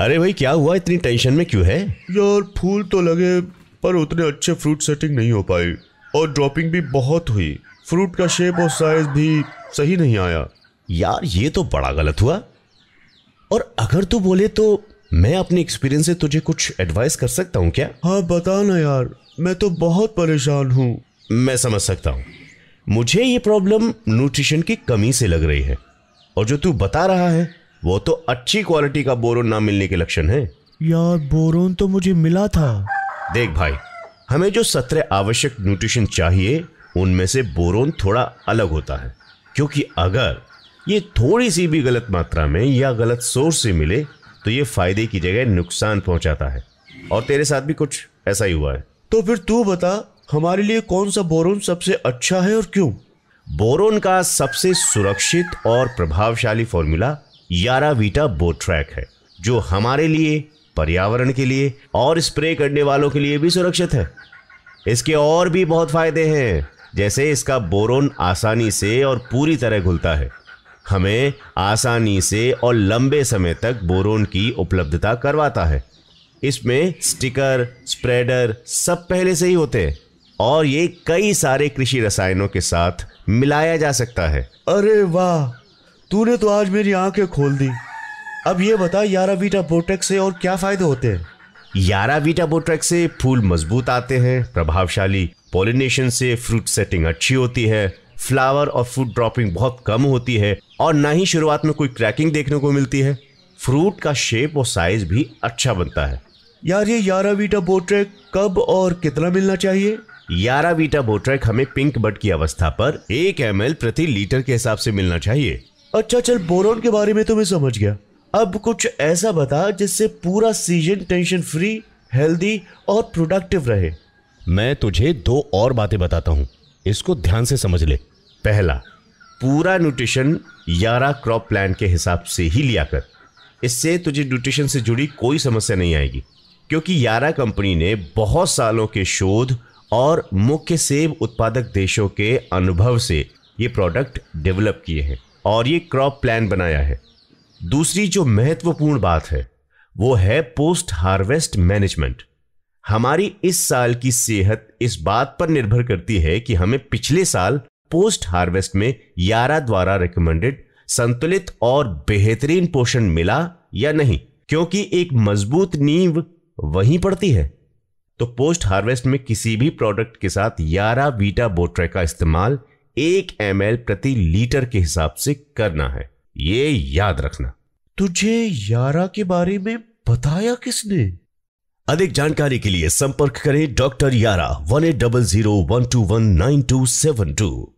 अरे भाई क्या हुआ इतनी टेंशन में क्यों है यार फूल तो लगे पर उतने अच्छे फ्रूट सेटिंग नहीं हो पाई और ड्रॉपिंग भी बहुत हुई फ्रूट का शेप और साइज भी सही नहीं आया यार ये तो बड़ा गलत हुआ और अगर तू बोले तो मैं अपने एक्सपीरियंस से तुझे कुछ एडवाइस कर सकता हूँ क्या हाँ बता ना यार मैं तो बहुत परेशान हूँ मैं समझ सकता हूँ मुझे ये प्रॉब्लम न्यूट्रिशन की कमी से लग रही है और जो तू बता रहा है वो तो अच्छी क्वालिटी का बोरोन ना मिलने के लक्षण है यार बोरोन तो मुझे मिला था देख भाई हमें जो सत्रह आवश्यक न्यूट्रिशन चाहिए उनमें से बोरोन थोड़ा अलग होता है क्योंकि अगर ये थोड़ी सी भी गलत मात्रा में या गलत सोर्स से मिले तो ये फायदे की जगह नुकसान पहुंचाता है और तेरे साथ भी कुछ ऐसा ही हुआ है तो फिर तू बता हमारे लिए कौन सा बोरोन सबसे अच्छा है और क्यों बोरोन का सबसे सुरक्षित और प्रभावशाली फॉर्मूला यारावीटा बोट ट्रैक है जो हमारे लिए पर्यावरण के लिए और स्प्रे करने वालों के लिए भी सुरक्षित है इसके और भी बहुत फायदे हैं जैसे इसका बोरोन आसानी से और पूरी तरह घुलता है हमें आसानी से और लंबे समय तक बोरोन की उपलब्धता करवाता है इसमें स्टिकर स्प्रेडर सब पहले से ही होते हैं और ये कई सारे कृषि रसायनों के साथ मिलाया जा सकता है अरे वाह तूने तो आज मेरी आंखें खोल दी अब ये बता यारा बीटा बोटेक्स से और क्या फायदे होते हैं यारा बीटा बोटेक्स से फूल मजबूत आते हैं प्रभावशाली पोलिनेशन से फ्रूट सेटिंग अच्छी होती है फ्लावर और फ्रूट ड्रॉपिंग बहुत कम होती है और ना ही शुरुआत में कोई क्रैकिंग देखने को मिलती है फ्रूट का शेप और साइज भी अच्छा बनता है यार ये वीटा बोट्रेक कब और कितना मिलना चाहिए यारावीटा बोट्रेक हमें पिंक बट की अवस्था पर एक एम प्रति लीटर के हिसाब से मिलना चाहिए अच्छा चल बोरोन के बारे में तो मैं समझ गया अब कुछ ऐसा बता जिससे पूरा सीजन टेंशन फ्री हेल्दी और प्रोडक्टिव रहे मैं तुझे दो और बातें बताता हूँ इसको ध्यान से समझ ले पहला पूरा न्यूट्रिशन यारा क्रॉप प्लान के हिसाब से ही लिया कर इससे तुझे न्यूट्रिशन से जुड़ी कोई समस्या नहीं आएगी क्योंकि यारा कंपनी ने बहुत सालों के शोध और मुख्य सेब उत्पादक देशों के अनुभव से ये प्रोडक्ट डेवलप किए हैं और ये क्रॉप प्लान बनाया है दूसरी जो महत्वपूर्ण बात है वो है पोस्ट हार्वेस्ट मैनेजमेंट हमारी इस साल की सेहत इस बात पर निर्भर करती है कि हमें पिछले साल पोस्ट हार्वेस्ट में यारा द्वारा रिकमेंडेड संतुलित और बेहतरीन पोषण मिला या नहीं क्योंकि एक मजबूत नींव वहीं पड़ती है तो पोस्ट हार्वेस्ट में किसी भी प्रोडक्ट के साथ यारा वीटा बोट्रे का इस्तेमाल एक एम प्रति लीटर के हिसाब से करना है ये याद रखना तुझे यारा के बारे में बताया किसने अधिक जानकारी के लिए संपर्क करें डॉक्टर यारा one eight double zero one two one nine two seven to